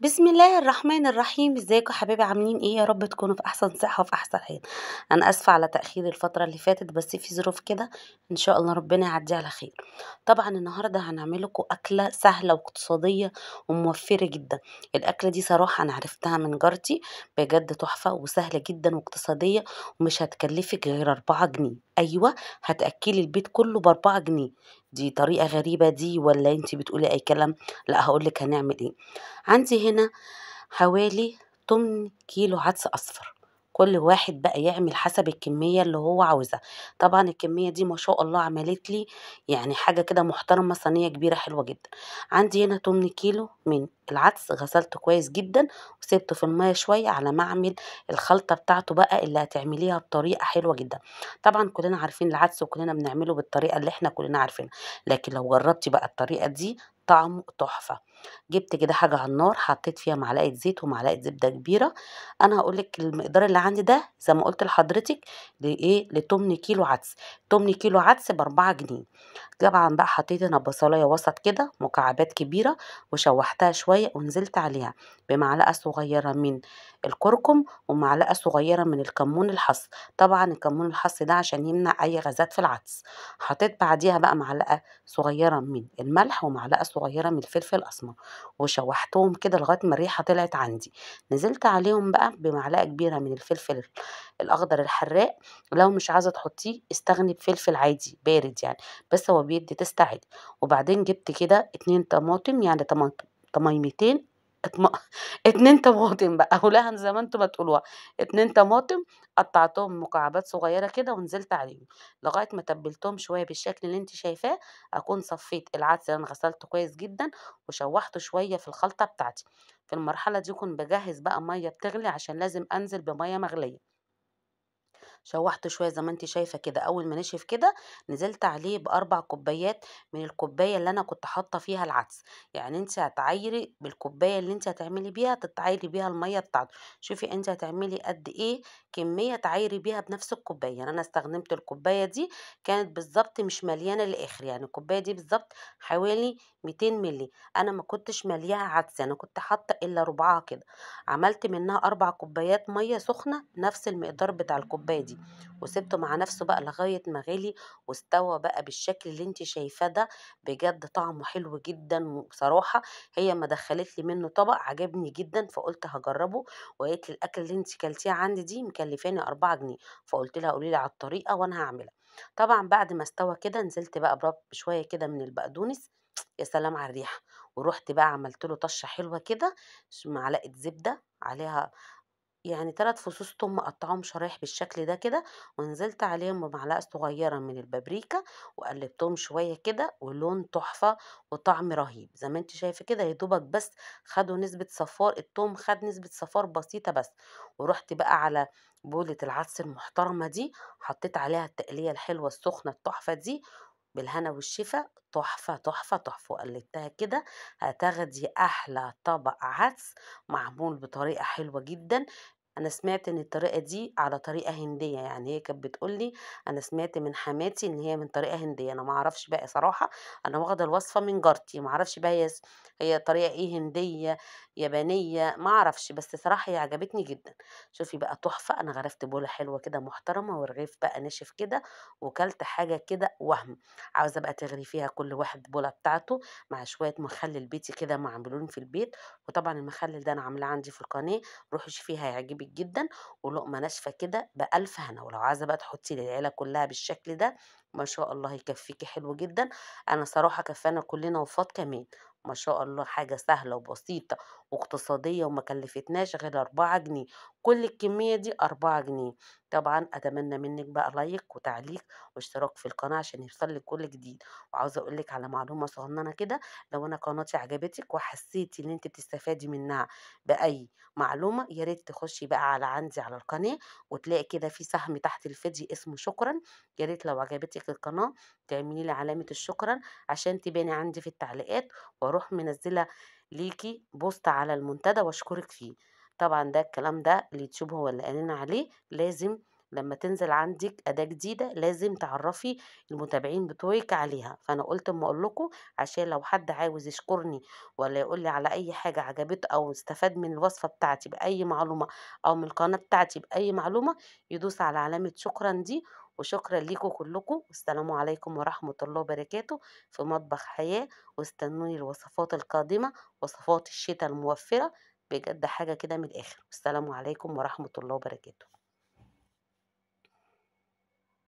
بسم الله الرحمن الرحيم ازيكم حبايبي عاملين ايه يا رب تكونوا في احسن صحه وفي احسن حال انا اسفه على تاخير الفتره اللي فاتت بس في ظروف كده ان شاء الله ربنا يعدي على خير طبعا النهارده هنعمل لكم اكله سهله واقتصاديه وموفره جدا الاكله دي صراحه انا عرفتها من جارتي بجد تحفه وسهله جدا واقتصاديه ومش هتكلفك غير 4 جنيه ايوه هتاكلي البيت كله باربعة جنيه دي طريقه غريبه دي ولا انت بتقولي اي كلام لا هقولك هنعمل ايه عندي هنا حوالي 8 كيلو عدس اصفر كل واحد بقى يعمل حسب الكمية اللي هو عاوزها طبعا الكمية دي ما شاء الله عملت لي يعني حاجة كده محترمة صينية كبيرة حلوة جدا عندي هنا 8 كيلو من العدس غسلته كويس جدا وسبته في المية شوية على ما اعمل الخلطة بتاعته بقى اللي هتعمليها بطريقة حلوة جدا طبعا كلنا عارفين العدس وكلنا بنعمله بالطريقة اللي احنا كلنا عارفينها لكن لو جربتي بقى الطريقة دي طعم تحفة جبت كده حاجة على النار حطيت فيها معلقة زيت ومعلقة زبدة كبيرة أنا هقولك المقدار اللي عندي ده زي ما قلت لحضرتك لإيه لتمن كيلو عدس تمن كيلو عدس بأربعة جنيه طبعا بقى حطيت هنا بصلاية وسط كده مكعبات كبيرة وشوحتها شوية ونزلت عليها بمعلقة صغيرة من الكركم ومعلقة صغيرة من الكمون الحص طبعا الكمون الحص ده عشان يمنع أي غازات في العدس حطيت بعديها بقى معلقة صغيرة من الملح ومعلقة صغيرة من الفلفل الأسمر وشوحتهم كده لغايه ما الريحه طلعت عندي نزلت عليهم بقى بمعلقه كبيره من الفلفل الاخضر الحراق لو مش عايزه تحطيه استغني بفلفل عادي بارد يعني بس هو بيدي تستعد وبعدين جبت كده اتنين طماطم يعني طماطم طميمتين اتم... اتنين طماطم بقى هولها زي ما انتوا بتقولوها اتنين طماطم قطعتهم مكعبات صغيره كده ونزلت عليهم لغايه ما تبلتهم شويه بالشكل اللي انت شايفاه اكون صفيت العدس انا غسلته كويس جدا وشوحته شويه في الخلطه بتاعتي في المرحله دي اكون بجهز بقى ميه بتغلي عشان لازم انزل بميه مغليه شوحته شويه زي ما انت شايفه كده اول ما نشف كده نزلت عليه باربع كوبايات من الكوبايه اللي انا كنت حاطه فيها العدس يعني انت هتعايري بالكوبايه اللي انت هتعملي بيها تتعايري بيها الميه بتاعته شوفي انت هتعملي قد ايه كميه تعايري بيها بنفس الكوبايه يعني انا استخدمت الكوبايه دي كانت بالظبط مش مليانه للاخر يعني الكوبايه دي بالظبط حوالي 200 ملي انا ما كنتش مليها عدس انا كنت حاطه الا ربعها كده عملت منها اربع كوبايات ميه سخنه نفس المقدار بتاع الكوبايه دي دي وسبته مع نفسه بقى لغاية ما غالي واستوى بقى بالشكل اللي انت شايفاه ده بجد طعمه حلو جدا بصراحة هي ما دخلت لي منه طبق عجبني جدا فقلت هجربه وقالت لي الاكل اللي انت كلتيه عندي دي مكلفاني أربعة جنيه فقلت لها قولي لي على الطريقة وانا هعملها طبعا بعد ما استوى كده نزلت بقى بشوية كده من البقدونس يا سلام على الريحة ورحت بقى عملت له طشة حلوة كده معلقة زبدة عليها يعني ثلاث فصوص توم مقطعهم شرايح بالشكل ده كده ونزلت عليهم بمعلقة صغيرة من البابريكا وقلبتهم شوية كده ولون تحفة وطعم رهيب زي ما انت شايفة كده يدوبك بس خدوا نسبة صفار التوم خد نسبة صفار بسيطة بس ورحت بقى على بولة العدس المحترمة دي حطيت عليها التقلية الحلوة السخنة التحفة دي بالهنا والشفا تحفة تحفة تحفة وقلبتها كده هتاخدي أحلى طبق عدس معمول بطريقة حلوة جدا انا سمعت ان الطريقه دي على طريقه هنديه يعني هي كانت بتقولي انا سمعت من حماتي ان هي من طريقه هنديه انا ما اعرفش بقى صراحه انا واخده الوصفه من جارتي ما اعرفش بقى هي هي طريقه ايه هنديه يابانيه معرفش بس صراحه هي عجبتني جدا شوفي بقى تحفه انا غرفت بوله حلوه كده محترمه ورغيف بقى ناشف كده وكلت حاجه كده وهم عاوزه بقى تغري فيها كل واحد بوله بتاعته مع شويه مخلل بيتي كده مع في البيت وطبعا المخلل ده انا عاملاه عندي في القناه روحي شوفيه هيعجبك جدا ولقمه ناشفه كده بألف هنا ولو عايزه بقى تحطي للعيله كلها بالشكل ده ما شاء الله يكفيكي حلو جدا انا صراحه كفانا كلنا وفاض كمان ما شاء الله حاجة سهلة وبسيطة واقتصادية وما كلفتناش غير أربعة جنيه كل الكمية دي أربعة جنيه طبعا اتمنى منك بقى لايك وتعليق واشتراك في القناه عشان يوصل لك كل جديد وعاوزه اقول لك على معلومه صغننه كده لو انا قناتي عجبتك وحسيتي ان انت بتستفادي منها باي معلومه يا ريت تخشي بقى على عندي على القناه وتلاقي كده في سهم تحت الفيديو اسمه شكرا يا ريت لو عجبتك القناه تعملي لي علامه الشكرا عشان تباني عندي في التعليقات واروح منزله ليكي بوست على المنتدى واشكرك فيه طبعا ده الكلام ده اليوتيوب هو اللي قالنا عليه لازم لما تنزل عندك أداة جديدة لازم تعرفي المتابعين بتوعك عليها فأنا قلت أما أقول لكم عشان لو حد عاوز يشكرني ولا يقول لي على أي حاجة عجبته أو استفاد من الوصفة بتاعتي بأي معلومة أو من القناة بتاعتي بأي معلومة يدوس على علامة شكرا دي وشكرا ليكم كلكم والسلام عليكم ورحمة الله وبركاته في مطبخ حياة واستنوني الوصفات القادمة وصفات الشتاء الموفرة بجد حاجة كده من الآخر والسلام عليكم ورحمة الله وبركاته